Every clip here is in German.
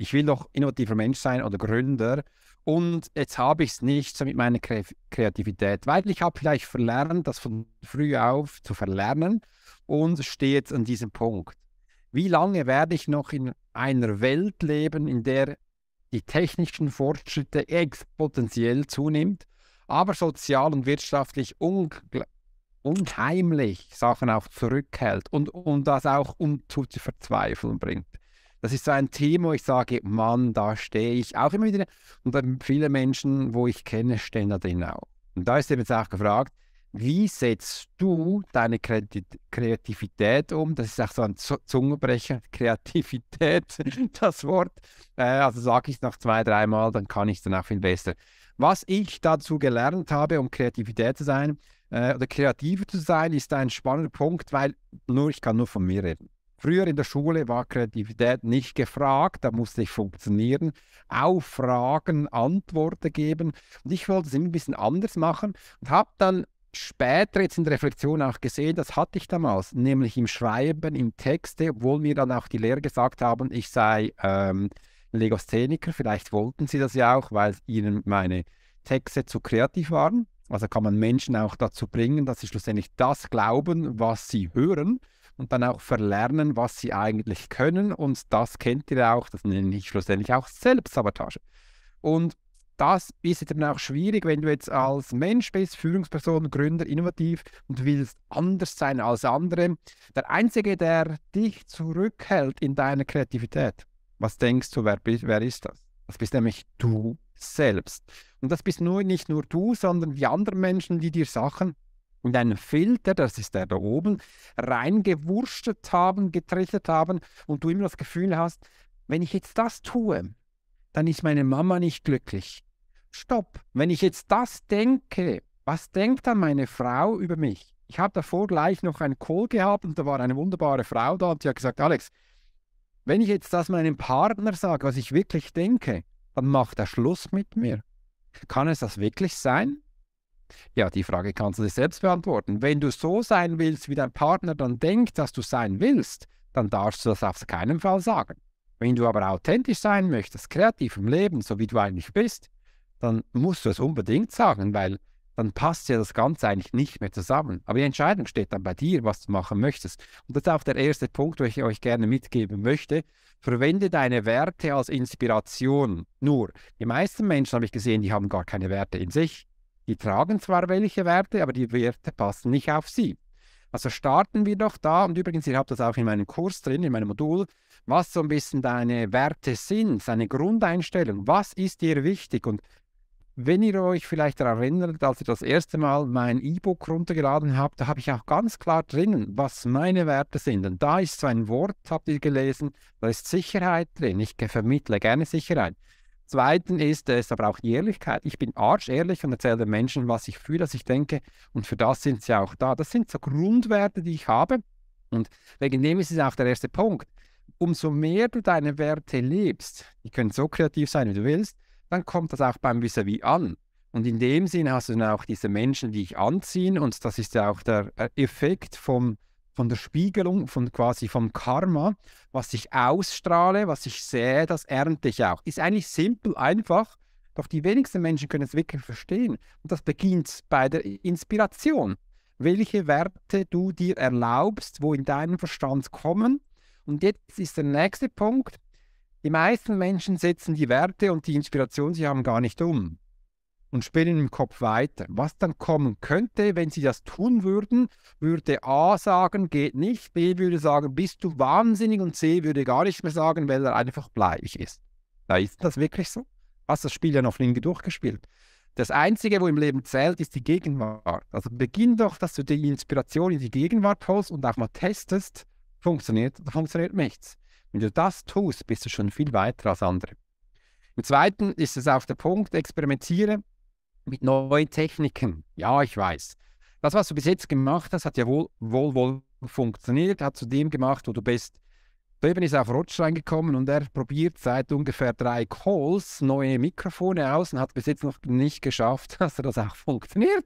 ich will doch innovativer Mensch sein oder Gründer und jetzt habe ich es nicht so mit meiner Kreativität, weil ich habe vielleicht verlernt, das von früh auf zu verlernen und stehe jetzt an diesem Punkt. Wie lange werde ich noch in einer Welt leben, in der die technischen Fortschritte exponentiell zunimmt, aber sozial und wirtschaftlich unheimlich Sachen auch zurückhält und, und das auch um zu verzweifeln bringt? Das ist so ein Thema, wo ich sage, Mann, da stehe ich auch immer wieder. Und viele Menschen, wo ich kenne, stehen da drin auch. Und da ist eben jetzt auch gefragt, wie setzt du deine Kreativität um? Das ist auch so ein Zungenbrecher, Kreativität, das Wort. Äh, also sage ich es noch zwei, dreimal, dann kann ich es dann auch viel besser. Was ich dazu gelernt habe, um Kreativität zu sein äh, oder kreativer zu sein, ist ein spannender Punkt, weil nur ich kann nur von mir reden. Früher in der Schule war Kreativität nicht gefragt, da musste ich funktionieren, auf Fragen Antworten geben. Und ich wollte es immer ein bisschen anders machen und habe dann später jetzt in der Reflexion auch gesehen, das hatte ich damals, nämlich im Schreiben, im Texte, obwohl mir dann auch die Lehrer gesagt haben, ich sei ähm, Legastheniker. Vielleicht wollten sie das ja auch, weil ihnen meine Texte zu kreativ waren. Also kann man Menschen auch dazu bringen, dass sie schlussendlich das glauben, was sie hören und dann auch verlernen, was sie eigentlich können. Und das kennt ihr auch, das nenne ich schlussendlich auch Selbstsabotage. Und das ist jetzt eben auch schwierig, wenn du jetzt als Mensch bist, Führungsperson, Gründer, innovativ und willst anders sein als andere. Der Einzige, der dich zurückhält in deiner Kreativität, was denkst du, wer, wer ist das? Das bist nämlich du selbst. Und das bist nur nicht nur du, sondern die anderen Menschen, die dir Sachen und einen Filter, das ist der da oben, reingewurstet haben, getrichtert haben und du immer das Gefühl hast, wenn ich jetzt das tue, dann ist meine Mama nicht glücklich. Stopp, wenn ich jetzt das denke, was denkt dann meine Frau über mich? Ich habe davor gleich noch einen Call gehabt und da war eine wunderbare Frau da und die hat gesagt, Alex, wenn ich jetzt das meinem Partner sage, was ich wirklich denke, dann macht er Schluss mit mir. Kann es das wirklich sein? Ja, die Frage kannst du dir selbst beantworten. Wenn du so sein willst, wie dein Partner dann denkt, dass du sein willst, dann darfst du das auf keinen Fall sagen. Wenn du aber authentisch sein möchtest, kreativ im Leben, so wie du eigentlich bist, dann musst du es unbedingt sagen, weil dann passt ja das Ganze eigentlich nicht mehr zusammen. Aber die Entscheidung steht dann bei dir, was du machen möchtest. Und das ist auch der erste Punkt, den ich euch gerne mitgeben möchte. Verwende deine Werte als Inspiration. Nur, die meisten Menschen habe ich gesehen, die haben gar keine Werte in sich. Die tragen zwar welche Werte, aber die Werte passen nicht auf sie. Also starten wir doch da, und übrigens, ihr habt das auch in meinem Kurs drin, in meinem Modul, was so ein bisschen deine Werte sind, seine Grundeinstellung, was ist dir wichtig und wenn ihr euch vielleicht daran erinnert, als ihr das erste Mal mein E-Book runtergeladen habt, da habe ich auch ganz klar drinnen, was meine Werte sind. Und da ist so ein Wort, habt ihr gelesen, da ist Sicherheit drin. Ich vermittle gerne Sicherheit. Zweitens ist es aber auch die Ehrlichkeit. Ich bin arschehrlich und erzähle den Menschen, was ich fühle, was ich denke. Und für das sind sie auch da. Das sind so Grundwerte, die ich habe. Und wegen dem ist es auch der erste Punkt. Umso mehr du deine Werte lebst, die können so kreativ sein, wie du willst, dann kommt das auch beim vis à an. Und in dem Sinn hast du dann auch diese Menschen, die dich anziehen. Und das ist ja auch der äh, Effekt vom von der Spiegelung, von quasi vom Karma, was ich ausstrahle, was ich sehe, das ernte ich auch. Ist eigentlich simpel, einfach, doch die wenigsten Menschen können es wirklich verstehen. Und das beginnt bei der Inspiration. Welche Werte du dir erlaubst, wo in deinen Verstand kommen. Und jetzt ist der nächste Punkt. Die meisten Menschen setzen die Werte und die Inspiration, sie haben gar nicht um und spielen im Kopf weiter. Was dann kommen könnte, wenn sie das tun würden, würde A sagen, geht nicht, B würde sagen, bist du wahnsinnig und C würde gar nicht mehr sagen, weil er einfach bleich ist. Da ist das wirklich so. Hast das Spiel ja noch nie durchgespielt. Das Einzige, wo im Leben zählt, ist die Gegenwart. Also beginn doch, dass du die Inspiration in die Gegenwart holst und auch mal testest, funktioniert oder funktioniert nichts. Wenn du das tust, bist du schon viel weiter als andere. Im Zweiten ist es auch der Punkt, experimentiere, mit neuen Techniken. Ja, ich weiß. Das, was du bis jetzt gemacht hast, hat ja wohl, wohl, wohl funktioniert, hat zu dem gemacht, wo du bist. Eben ist auf Rotsch reingekommen und er probiert seit ungefähr drei Calls neue Mikrofone aus und hat bis jetzt noch nicht geschafft, dass er das auch funktioniert.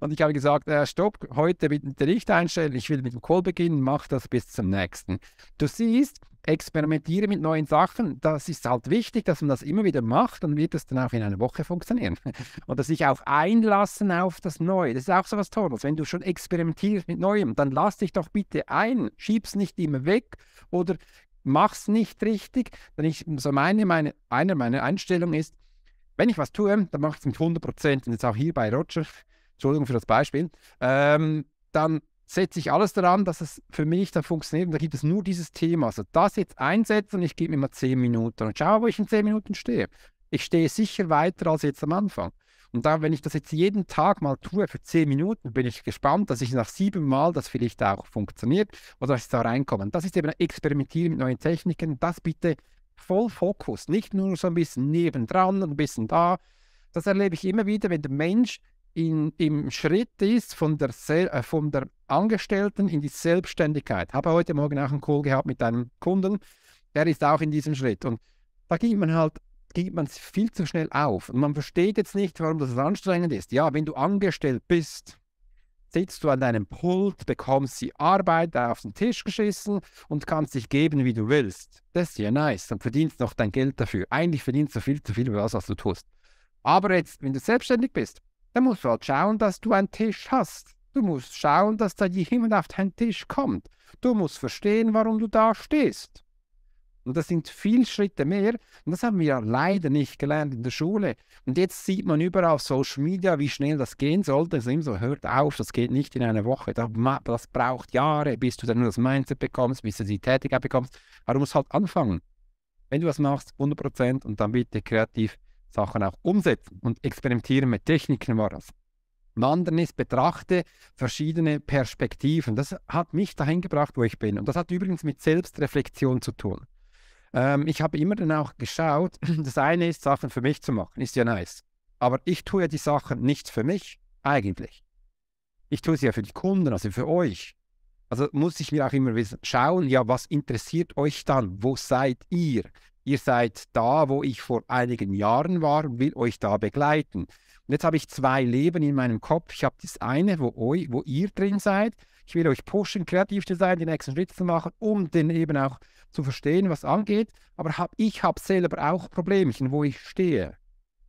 Und ich habe gesagt, äh, stopp, heute bitte nicht einstellen, ich will mit dem Call beginnen, mach das bis zum nächsten. Du siehst, experimentiere mit neuen Sachen, das ist halt wichtig, dass man das immer wieder macht, dann wird das dann auch in einer Woche funktionieren. Oder sich auch einlassen auf das Neue. Das ist auch so was Tolles. Wenn du schon experimentierst mit Neuem, dann lass dich doch bitte ein. Schieb's nicht immer weg oder mach's nicht richtig. Denn ich, so meine, meine, eine meiner Einstellungen ist, wenn ich was tue, dann mache ich es mit 100 Prozent. Und jetzt auch hier bei Roger, Entschuldigung für das Beispiel, ähm, dann setze ich alles daran, dass es für mich dann funktioniert. Und da gibt es nur dieses Thema. Also das jetzt einsetzen und ich gebe mir mal zehn Minuten und schaue, wo ich in zehn Minuten stehe. Ich stehe sicher weiter als jetzt am Anfang. Und dann, wenn ich das jetzt jeden Tag mal tue für zehn Minuten, bin ich gespannt, dass ich nach sieben Mal das vielleicht auch funktioniert oder dass ich da reinkomme. das ist eben Experimentieren mit neuen Techniken. Das bitte voll Fokus, nicht nur so ein bisschen nebendran, ein bisschen da. Das erlebe ich immer wieder, wenn der Mensch in, im Schritt ist von der, äh, von der Angestellten in die Selbstständigkeit. Habe heute Morgen auch einen Call gehabt mit einem Kunden, der ist auch in diesem Schritt. Und da gibt man halt gibt man viel zu schnell auf. Und man versteht jetzt nicht, warum das anstrengend ist. Ja, wenn du angestellt bist, sitzt du an deinem Pult, bekommst die Arbeit auf den Tisch geschissen und kannst dich geben, wie du willst. Das ist ja nice. Dann verdienst noch dein Geld dafür. Eigentlich verdienst du viel zu viel über das, was du tust. Aber jetzt, wenn du selbstständig bist, da musst du halt schauen, dass du einen Tisch hast. Du musst schauen, dass da jemand auf deinen Tisch kommt. Du musst verstehen, warum du da stehst. Und das sind viele Schritte mehr. Und das haben wir ja leider nicht gelernt in der Schule. Und jetzt sieht man überall auf Social Media, wie schnell das gehen sollte. Es ist immer so, hört auf, das geht nicht in einer Woche. Das braucht Jahre, bis du dann das Mindset bekommst, bis du die Tätigkeit bekommst. Aber du musst halt anfangen. Wenn du was machst, 100% und dann bitte kreativ Sachen auch umsetzen und experimentieren mit Techniken war das. Am anderen ist, betrachte verschiedene Perspektiven. Das hat mich dahin gebracht, wo ich bin. Und das hat übrigens mit Selbstreflexion zu tun. Ähm, ich habe immer dann auch geschaut, das eine ist, Sachen für mich zu machen, ist ja nice. Aber ich tue ja die Sachen nicht für mich, eigentlich. Ich tue sie ja für die Kunden, also für euch. Also muss ich mir auch immer wissen, schauen, ja, was interessiert euch dann? Wo seid ihr? ihr seid da, wo ich vor einigen Jahren war und will euch da begleiten. Und jetzt habe ich zwei Leben in meinem Kopf. Ich habe das eine, wo, eu, wo ihr drin seid. Ich will euch pushen, kreativ zu sein, die nächsten Schritte zu machen, um den eben auch zu verstehen, was angeht. Aber hab, ich habe selber auch Problemchen, wo ich stehe.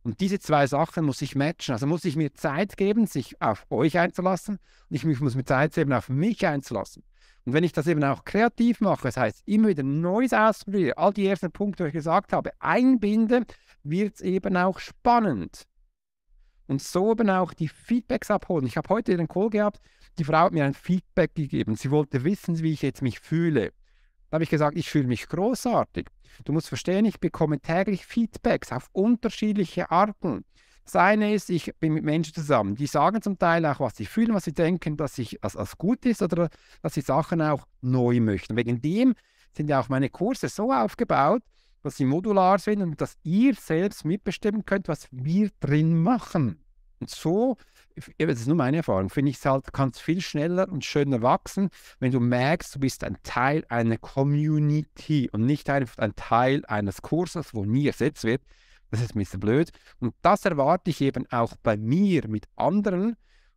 Und diese zwei Sachen muss ich matchen. Also muss ich mir Zeit geben, sich auf euch einzulassen und ich muss mir Zeit geben, auf mich einzulassen. Und wenn ich das eben auch kreativ mache, das heißt immer wieder Neues ausprobieren, all die ersten Punkte, die ich gesagt habe, einbinde, wird es eben auch spannend. Und so eben auch die Feedbacks abholen. Ich habe heute einen Call gehabt, die Frau hat mir ein Feedback gegeben. Sie wollte wissen, wie ich jetzt mich fühle. Da habe ich gesagt, ich fühle mich großartig. Du musst verstehen, ich bekomme täglich Feedbacks auf unterschiedliche Arten. Das eine ist, ich bin mit Menschen zusammen, die sagen zum Teil auch, was sie fühlen, was sie denken, dass ich das als gut ist oder dass sie Sachen auch neu möchten. Wegen dem sind ja auch meine Kurse so aufgebaut, dass sie modular sind und dass ihr selbst mitbestimmen könnt, was wir drin machen. Und so, das ist nur meine Erfahrung, finde ich es halt, kannst viel schneller und schöner wachsen, wenn du merkst, du bist ein Teil einer Community und nicht einfach ein Teil eines Kurses, wo nie ersetzt wird, das ist ein bisschen blöd. Und das erwarte ich eben auch bei mir mit anderen.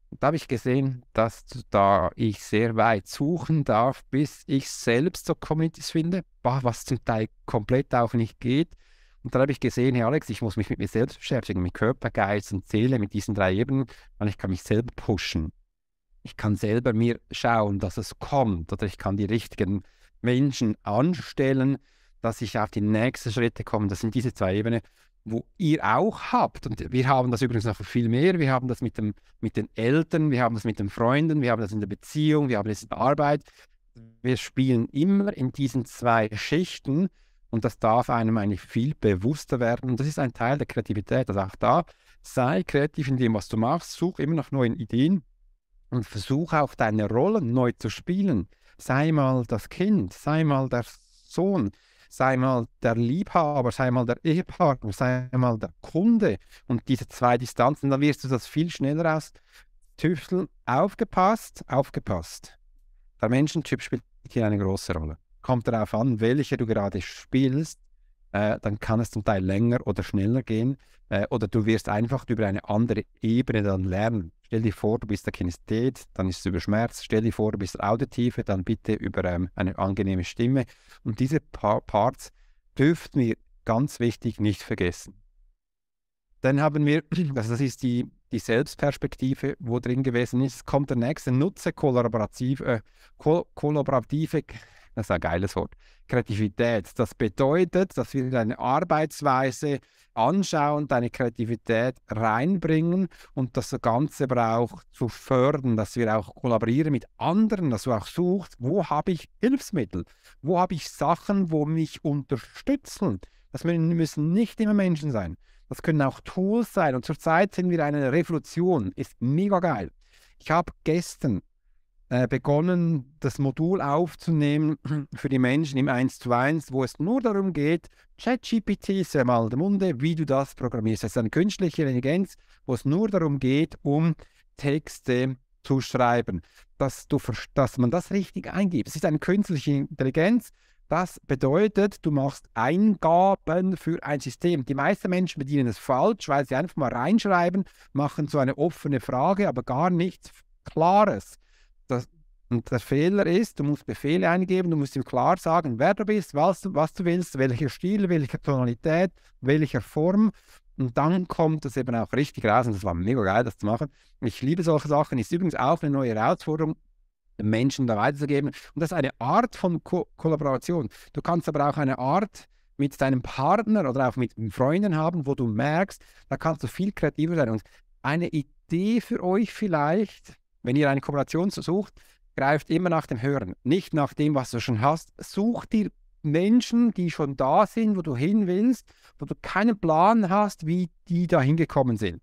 Und da habe ich gesehen, dass da ich sehr weit suchen darf, bis ich selbst so Communities finde, was zum Teil komplett auch nicht geht. Und dann habe ich gesehen, hey Alex, ich muss mich mit mir selbst beschäftigen, mit Körper, Geist und Seele, mit diesen drei Ebenen, weil ich kann mich selber pushen. Ich kann selber mir schauen, dass es kommt oder ich kann die richtigen Menschen anstellen, dass ich auf die nächsten Schritte komme. Das sind diese zwei Ebenen wo ihr auch habt. Und wir haben das übrigens noch viel mehr. Wir haben das mit, dem, mit den Eltern, wir haben das mit den Freunden, wir haben das in der Beziehung, wir haben das in der Arbeit. Wir spielen immer in diesen zwei Schichten und das darf einem eigentlich viel bewusster werden. Und das ist ein Teil der Kreativität. dass auch da, sei kreativ in dem, was du machst, such immer nach neuen Ideen und versuch auch deine Rollen neu zu spielen. Sei mal das Kind, sei mal der Sohn, sei mal der Liebhaber, sei mal der Ehepartner, sei mal der Kunde und diese zwei Distanzen, dann wirst du das viel schneller aus Tüfteln aufgepasst, aufgepasst. Der Menschentyp spielt hier eine große Rolle. Kommt darauf an, welche du gerade spielst, äh, dann kann es zum Teil länger oder schneller gehen. Äh, oder du wirst einfach über eine andere Ebene dann lernen. Stell dir vor, du bist der Kinesthet, dann ist es über Schmerz. Stell dir vor, du bist der Auditive, dann bitte über ähm, eine angenehme Stimme. Und diese pa Parts dürften wir ganz wichtig nicht vergessen. Dann haben wir, also das ist die, die Selbstperspektive, wo drin gewesen ist, kommt der nächste, nutze kollaborative, äh, ko kollaborative das ist ein geiles Wort. Kreativität. Das bedeutet, dass wir deine Arbeitsweise anschauen, deine Kreativität reinbringen und das Ganze auch zu fördern, dass wir auch kollaborieren mit anderen, dass du auch suchst, wo habe ich Hilfsmittel, wo habe ich Sachen, wo mich unterstützen. Das müssen nicht immer Menschen sein. Das können auch Tools sein. Und zurzeit sind wir eine Revolution. Ist mega geil. Ich habe gestern äh, begonnen, das Modul aufzunehmen für die Menschen im 1 zu 1, wo es nur darum geht, ChatGPT ist ja mal der Munde, wie du das programmierst. Das ist eine künstliche Intelligenz, wo es nur darum geht, um Texte zu schreiben, dass, du, dass man das richtig eingibt. Es ist eine künstliche Intelligenz. Das bedeutet, du machst Eingaben für ein System. Die meisten Menschen bedienen es falsch, weil sie einfach mal reinschreiben, machen so eine offene Frage, aber gar nichts Klares das, und der Fehler ist, du musst Befehle eingeben, du musst ihm klar sagen, wer du bist, was, was du willst, welcher Stil, welche Tonalität, welcher Form. Und dann kommt das eben auch richtig raus. Und das war mega geil, das zu machen. Ich liebe solche Sachen. Ist übrigens auch eine neue Herausforderung, den Menschen da weiterzugeben. Und das ist eine Art von Ko Kollaboration. Du kannst aber auch eine Art mit deinem Partner oder auch mit Freunden haben, wo du merkst, da kannst du viel kreativer sein. Und eine Idee für euch vielleicht, wenn ihr eine Kooperation sucht, greift immer nach dem Hören, nicht nach dem, was du schon hast. Such dir Menschen, die schon da sind, wo du hin willst, wo du keinen Plan hast, wie die da hingekommen sind.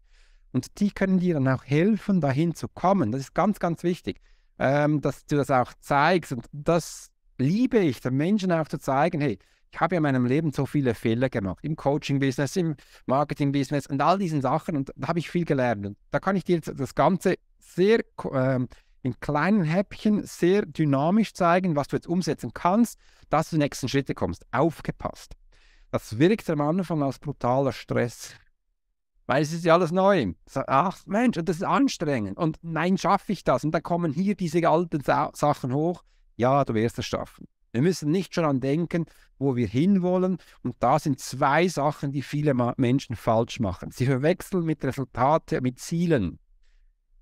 Und die können dir dann auch helfen, dahin zu kommen. Das ist ganz, ganz wichtig, ähm, dass du das auch zeigst. Und das liebe ich, den Menschen auch zu zeigen, hey, ich habe ja in meinem Leben so viele Fehler gemacht, im Coaching-Business, im Marketing-Business und all diesen Sachen und da habe ich viel gelernt. Und da kann ich dir das Ganze sehr ähm, in kleinen Häppchen sehr dynamisch zeigen, was du jetzt umsetzen kannst, dass du die nächsten Schritte kommst. Aufgepasst. Das wirkt am Anfang als brutaler Stress. Weil es ist ja alles neu. Ach Mensch, und das ist anstrengend. Und nein, schaffe ich das? Und dann kommen hier diese alten Sa Sachen hoch. Ja, du wirst es schaffen. Wir müssen nicht schon an denken, wo wir hinwollen. Und da sind zwei Sachen, die viele Menschen falsch machen. Sie verwechseln mit Resultaten, mit Zielen.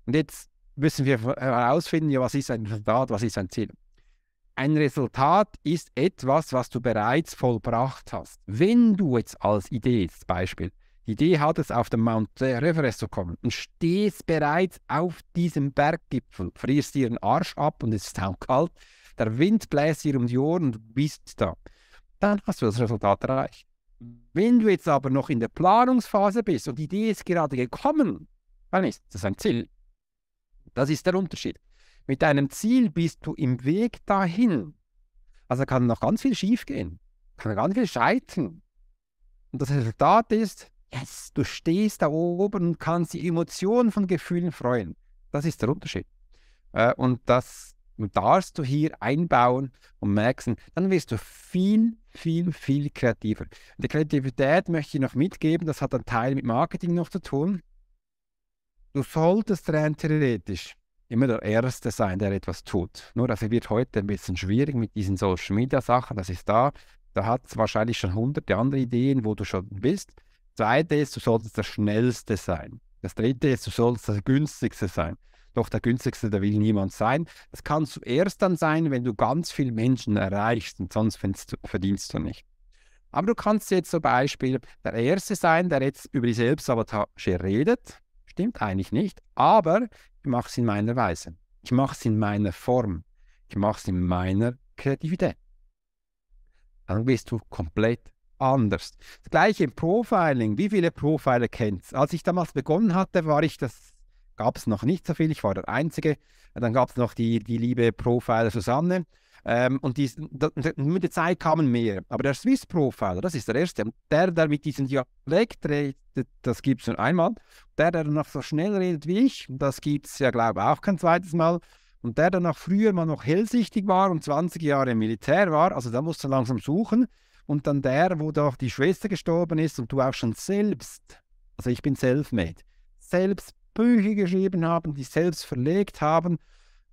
Und jetzt müssen wir äh, herausfinden, ja, was ist ein Resultat, was ist ein Ziel. Ein Resultat ist etwas, was du bereits vollbracht hast. Wenn du jetzt als Idee, zum Beispiel, die Idee hattest, auf den Mount Everest zu kommen und stehst bereits auf diesem Berggipfel, frierst dir den Arsch ab und es ist kalt, der Wind bläst dir um die Ohren und du bist da, dann hast du das Resultat erreicht. Wenn du jetzt aber noch in der Planungsphase bist und die Idee ist gerade gekommen, dann ist das ein Ziel. Das ist der Unterschied. Mit deinem Ziel bist du im Weg dahin. Also kann noch ganz viel schief gehen, kann ganz viel scheitern. Und das Resultat ist, yes, du stehst da oben und kannst die Emotionen von Gefühlen freuen. Das ist der Unterschied. Äh, und das darfst du hier einbauen und merken, dann wirst du viel, viel, viel kreativer. Die Kreativität möchte ich noch mitgeben, das hat einen Teil mit Marketing noch zu tun. Du solltest rein theoretisch immer der Erste sein, der etwas tut. Nur, das also, wird heute ein bisschen schwierig mit diesen Social Media Sachen, das ist da. Da hat es wahrscheinlich schon hunderte andere Ideen, wo du schon bist. Das Zweite ist, du solltest der Schnellste sein. Das Dritte ist, du solltest der Günstigste sein. Doch der Günstigste, der will niemand sein. Das kann zuerst dann sein, wenn du ganz viele Menschen erreichst und sonst verdienst du nicht. Aber du kannst jetzt zum Beispiel der Erste sein, der jetzt über die Selbstsabotage redet Stimmt eigentlich nicht, aber ich mache es in meiner Weise. Ich mache es in meiner Form. Ich mache es in meiner Kreativität. Dann bist du komplett anders. Das gleiche im Profiling. Wie viele Profiler kennst du? Als ich damals begonnen hatte, war ich das gab es noch nicht so viel, ich war der Einzige. Dann gab es noch die, die liebe Profiler Susanne. Ähm, und die, da, mit der Zeit kamen mehr. Aber der Swiss Profiler, das ist der erste. Und Der, der mit diesem Dialekt redet, das gibt es nur einmal. Der, der noch so schnell redet wie ich, das gibt es ja, glaube ich, auch kein zweites Mal. Und der, der noch früher mal noch hellsichtig war und 20 Jahre im Militär war, also da musst du langsam suchen. Und dann der, wo doch die Schwester gestorben ist und du auch schon selbst, also ich bin self-made, selbst Bücher geschrieben haben, die selbst verlegt haben,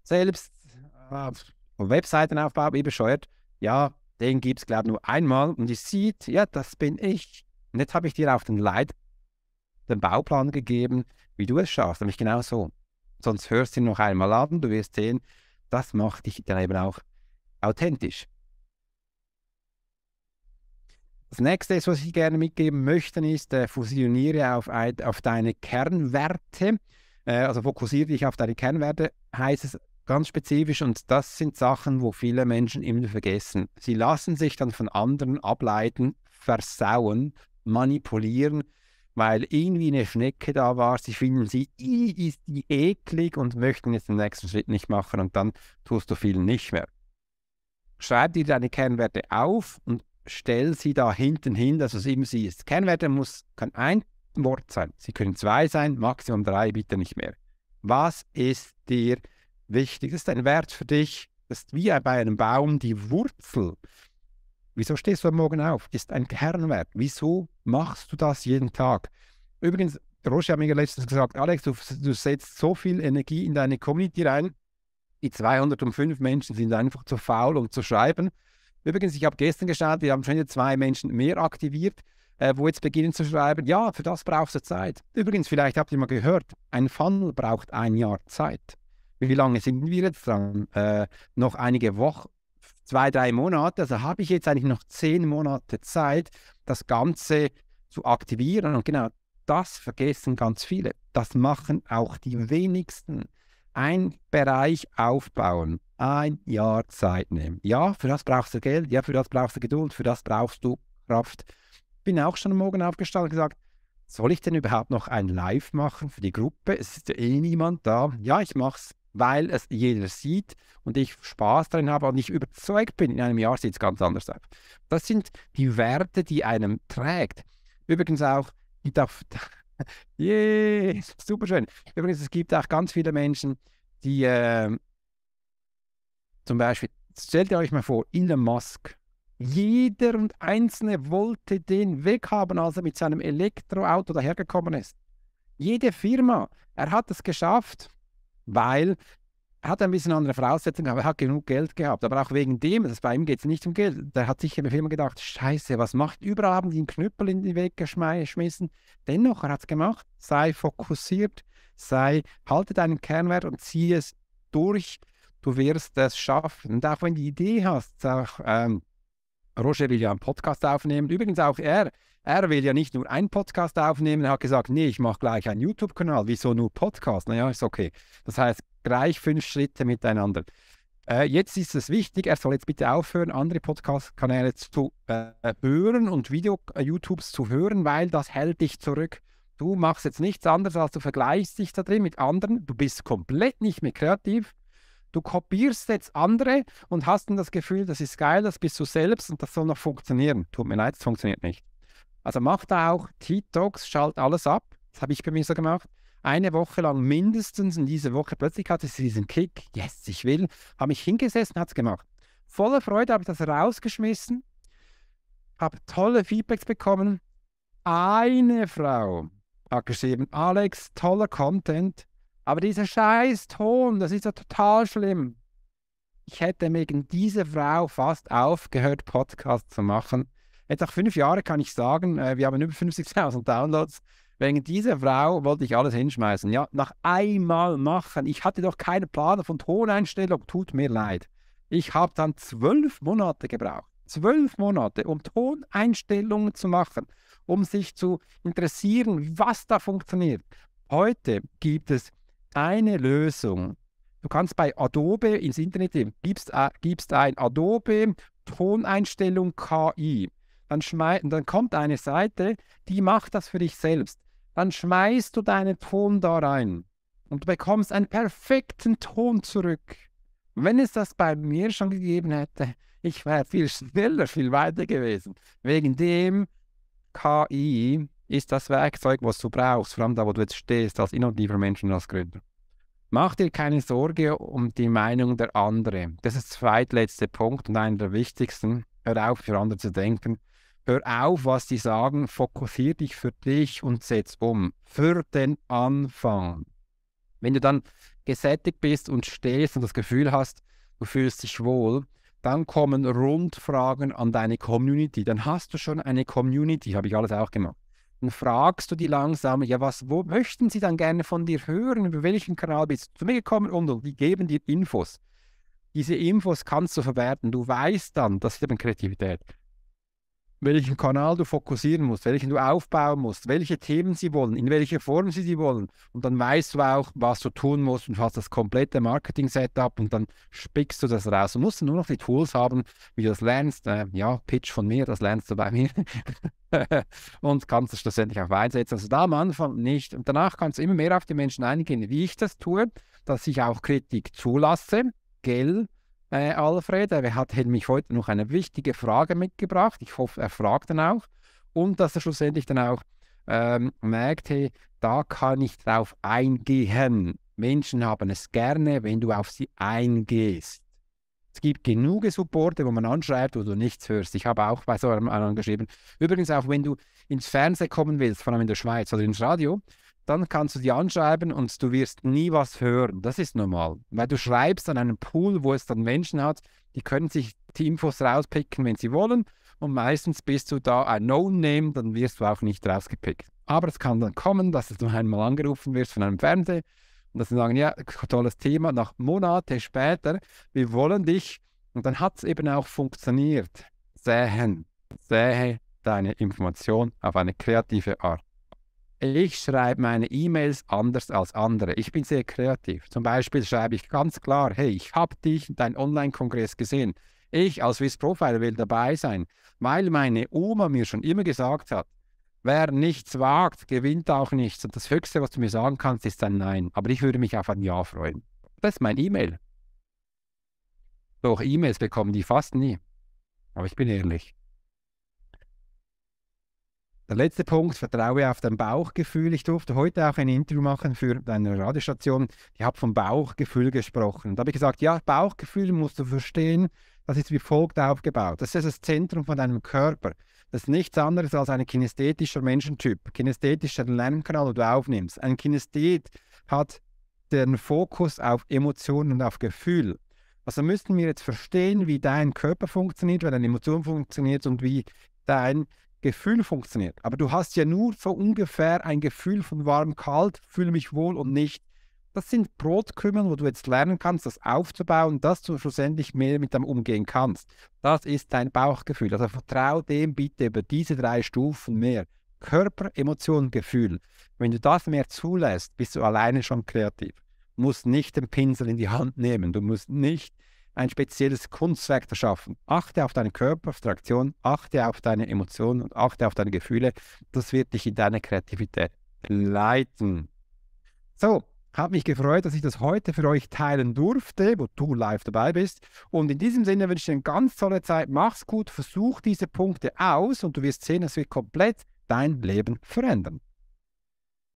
selbst äh, Webseiten aufbauen, wie bescheuert. Ja, den gibt es, glaube ich, nur einmal und ich sieht, ja, das bin ich. Und jetzt habe ich dir auf den Leid den Bauplan gegeben, wie du es schaffst, nämlich genau so. Sonst hörst du ihn noch einmal an, du wirst sehen, das macht dich dann eben auch authentisch. Das nächste, was ich gerne mitgeben möchte, ist, äh, fusioniere auf, auf deine Kernwerte. Äh, also fokussiere dich auf deine Kernwerte, heißt es ganz spezifisch. Und das sind Sachen, wo viele Menschen immer vergessen. Sie lassen sich dann von anderen ableiten, versauen, manipulieren, weil irgendwie eine Schnecke da war. Sie finden sie, ist die eklig und möchten jetzt den nächsten Schritt nicht machen. Und dann tust du vielen nicht mehr. Schreib dir deine Kernwerte auf und stell sie da hinten hin, dass es eben sie ist. Kernwerte muss, kann ein Wort sein. Sie können zwei sein, Maximum drei, bitte nicht mehr. Was ist dir wichtig? Das ist ein Wert für dich. Das ist wie bei einem Baum die Wurzel. Wieso stehst du am Morgen auf? Ist ein Kernwert. Wieso machst du das jeden Tag? Übrigens, Roger hat mir letztens gesagt, Alex, du, du setzt so viel Energie in deine Community rein. Die 205 Menschen sind einfach zu faul, um zu schreiben. Übrigens, ich habe gestern geschaut, wir haben schon jetzt zwei Menschen mehr aktiviert, äh, wo jetzt beginnen zu schreiben, ja, für das brauchst du Zeit. Übrigens, vielleicht habt ihr mal gehört, ein Funnel braucht ein Jahr Zeit. Wie lange sind wir jetzt dran? Äh, noch einige Wochen, zwei, drei Monate. Also habe ich jetzt eigentlich noch zehn Monate Zeit, das Ganze zu aktivieren. Und genau das vergessen ganz viele. Das machen auch die wenigsten ein Bereich aufbauen, ein Jahr Zeit nehmen. Ja, für das brauchst du Geld, ja, für das brauchst du Geduld, für das brauchst du Kraft. Bin auch schon am Morgen aufgestanden und gesagt, soll ich denn überhaupt noch ein Live machen für die Gruppe? Es ist ja eh niemand da. Ja, ich mach's, weil es jeder sieht und ich Spaß daran habe und ich überzeugt bin, in einem Jahr sieht es ganz anders aus. Das sind die Werte, die einem trägt. Übrigens auch, ich darf, Yay, yeah, super schön. Übrigens, es gibt auch ganz viele Menschen, die äh, zum Beispiel, stellt ihr euch mal vor, Elon Musk. Jeder und Einzelne wollte den Weg haben, als er mit seinem Elektroauto dahergekommen ist. Jede Firma, er hat es geschafft, weil hat ein bisschen andere Voraussetzungen, aber er hat genug Geld gehabt. Aber auch wegen dem, das bei ihm geht es nicht um Geld. Der hat sich im Film gedacht, scheiße, was macht überall haben die einen Knüppel in den Weg geschmissen. Dennoch, er hat es gemacht, sei fokussiert, sei, halte deinen Kernwert und zieh es durch. Du wirst es schaffen. Und auch wenn du die Idee hast, auch ähm, Roger will ja einen Podcast aufnehmen. Übrigens auch er, er will ja nicht nur einen Podcast aufnehmen. Er hat gesagt, nee, ich mache gleich einen YouTube-Kanal. Wieso nur Podcast? Naja, ist okay. Das heißt, gleich fünf Schritte miteinander. Äh, jetzt ist es wichtig, er soll jetzt bitte aufhören, andere Podcast-Kanäle zu äh, hören und Video-YouTubes äh, zu hören, weil das hält dich zurück. Du machst jetzt nichts anderes, als du vergleichst dich da drin mit anderen. Du bist komplett nicht mehr kreativ. Du kopierst jetzt andere und hast dann das Gefühl, das ist geil, das bist du selbst und das soll noch funktionieren. Tut mir leid, es funktioniert nicht. Also mach da auch TikToks, schalt alles ab. Das habe ich bei mir so gemacht eine Woche lang mindestens in dieser Woche plötzlich hatte sie diesen Kick, yes, ich will, habe mich hingesessen, hat es gemacht. Voller Freude habe ich das rausgeschmissen, habe tolle Feedbacks bekommen. Eine Frau hat geschrieben, Alex, toller Content, aber dieser scheiß Ton, das ist ja total schlimm. Ich hätte wegen dieser Frau fast aufgehört, Podcasts zu machen. Jetzt nach fünf Jahren kann ich sagen, äh, wir haben über 50.000 Downloads. Wegen dieser Frau wollte ich alles hinschmeißen. Ja, nach einmal machen. Ich hatte doch keine Plan von Toneinstellung. Tut mir leid. Ich habe dann zwölf Monate gebraucht. Zwölf Monate, um Toneinstellungen zu machen, um sich zu interessieren, was da funktioniert. Heute gibt es eine Lösung. Du kannst bei Adobe ins Internet gehen, gibst, äh, gibst ein Adobe Toneinstellung KI. Dann, dann kommt eine Seite, die macht das für dich selbst dann schmeißt du deinen Ton da rein und du bekommst einen perfekten Ton zurück. Wenn es das bei mir schon gegeben hätte, ich wäre viel schneller, viel weiter gewesen. Wegen dem KI ist das Werkzeug, was du brauchst, vor allem da, wo du jetzt stehst, als innovativer Mensch und als Gründer. Mach dir keine Sorge um die Meinung der anderen. Das ist der zweitletzte Punkt und einer der wichtigsten. Hör auf, für andere zu denken. Hör auf, was die sagen, fokussiere dich für dich und setz um. Für den Anfang. Wenn du dann gesättigt bist und stehst und das Gefühl hast, du fühlst dich wohl, dann kommen Rundfragen an deine Community. Dann hast du schon eine Community, habe ich alles auch gemacht. Dann fragst du die langsam, ja, was, wo möchten sie dann gerne von dir hören? Über welchen Kanal bist du zu mir gekommen? und die geben dir Infos. Diese Infos kannst du verwerten. Du weißt dann, das ist eben Kreativität welchen Kanal du fokussieren musst, welchen du aufbauen musst, welche Themen sie wollen, in welcher Form sie sie wollen. Und dann weißt du auch, was du tun musst und hast das komplette Marketing-Setup und dann spickst du das raus. Du musst nur noch die Tools haben, wie du das lernst. Äh, ja, Pitch von mir, das lernst du bei mir. und kannst es schlussendlich auch einsetzen. Also da am Anfang nicht. Und danach kannst du immer mehr auf die Menschen eingehen, wie ich das tue, dass ich auch Kritik zulasse, Geld äh, Alfred. Er hat mich heute noch eine wichtige Frage mitgebracht. Ich hoffe, er fragt dann auch. Und dass er schlussendlich dann auch ähm, merkt, hey, da kann ich drauf eingehen. Menschen haben es gerne, wenn du auf sie eingehst. Es gibt genug Supporte, wo man anschreibt, wo du nichts hörst. Ich habe auch bei so einem angeschrieben. Übrigens, auch wenn du ins Fernsehen kommen willst, vor allem in der Schweiz oder ins Radio, dann kannst du die anschreiben und du wirst nie was hören. Das ist normal. Weil du schreibst an einen Pool, wo es dann Menschen hat, die können sich die Infos rauspicken, wenn sie wollen. Und meistens bist du da ein No-Name, dann wirst du auch nicht rausgepickt. Aber es kann dann kommen, dass du einmal angerufen wirst von einem Fernseher und dass sie sagen, ja, tolles Thema, nach Monate später, wir wollen dich. Und dann hat es eben auch funktioniert. Sähen, sähe deine Information auf eine kreative Art ich schreibe meine E-Mails anders als andere. Ich bin sehr kreativ. Zum Beispiel schreibe ich ganz klar, hey, ich habe dich und deinen Online-Kongress gesehen. Ich als Swiss Profiler will dabei sein, weil meine Oma mir schon immer gesagt hat, wer nichts wagt, gewinnt auch nichts. Und das Höchste, was du mir sagen kannst, ist ein Nein. Aber ich würde mich auf ein Ja freuen. Das ist mein E-Mail. Doch E-Mails bekommen die fast nie. Aber ich bin ehrlich. Der letzte Punkt, vertraue auf dein Bauchgefühl. Ich durfte heute auch ein Interview machen für deine Radiostation. Ich habe vom Bauchgefühl gesprochen. Und da habe ich gesagt, ja, Bauchgefühl musst du verstehen, das ist wie folgt aufgebaut. Das ist das Zentrum von deinem Körper. Das ist nichts anderes als ein kinesthetischer Menschentyp. kinesthetischer Lernkanal, den du aufnimmst. Ein Kinesthet hat den Fokus auf Emotionen und auf Gefühl. Also müssen wir jetzt verstehen, wie dein Körper funktioniert, wie deine Emotion funktioniert und wie dein Gefühl funktioniert. Aber du hast ja nur so ungefähr ein Gefühl von warm, kalt, fühle mich wohl und nicht. Das sind Brotkrümeln, wo du jetzt lernen kannst, das aufzubauen, dass du schlussendlich mehr mit dem umgehen kannst. Das ist dein Bauchgefühl. Also vertrau dem bitte über diese drei Stufen mehr. Körper, Emotion, Gefühl. Wenn du das mehr zulässt, bist du alleine schon kreativ. Du musst nicht den Pinsel in die Hand nehmen. Du musst nicht ein spezielles Kunstwerk erschaffen. Achte auf deinen Körper, auf deine Aktion, achte auf deine Emotionen und achte auf deine Gefühle. Das wird dich in deine Kreativität leiten. So, hat mich gefreut, dass ich das heute für euch teilen durfte, wo du live dabei bist. Und in diesem Sinne wünsche ich dir eine ganz tolle Zeit. Mach's gut, versuch diese Punkte aus und du wirst sehen, es wird komplett dein Leben verändern.